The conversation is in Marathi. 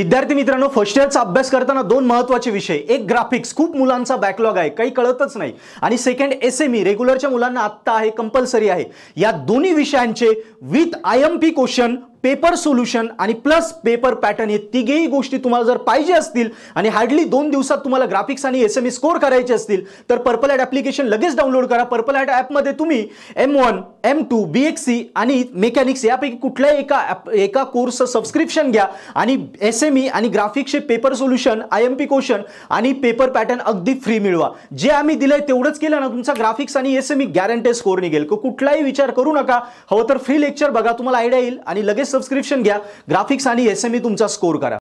विद्यार्थी मित्रांनो फर्स्ट इयरचा अभ्यास करताना दोन महत्वाचे विषय एक ग्राफिक्स खूप मुलांचा बॅकलॉग आहे काही कळतच नाही आणि सेकंड एस एम ई रेग्युलरच्या मुलांना आत्ता आहे कंपल्सरी आहे या दोन्ही विषयांचे with I M P question paper solution आणि प्लस पेपर पॅटर्न हे तिघेही गोष्टी तुम्हाला जर पाहिजे असतील आणि हार्डली दोन दिवसात तुम्हाला ग्राफिक्स आणि एस एम स्कोर करायचे असतील तर पर्पल हॅट ॲप्लिकेशन लगेच डाउनलोड करा पर्पल हॅट ॲपमध्ये तुम्ही M one M two B X C आणि मेकॅनिक्स यापैकी कुठल्याही एका एका कोर्स सबस्क्रिप्शन घ्या आणि एस एम ई आणि ग्राफिक्सचे paper solution I M P question आणि पेपर पॅटर्न अगदी फ्री मिळवा जे आम्ही दिलं आहे तेवढंच केलं ना तुमचा ग्राफिक्स आणि S M E guaranteed score निघेल कुठलाही विचार करू नका हवं तर फ्री लेक्चर बघा तुम्हाला आयडिया येईल आणि लगेच सबस्क्रिप्शन घ्या ग्राफिक्स आणि एस एम ई तुमचा स्कोर करा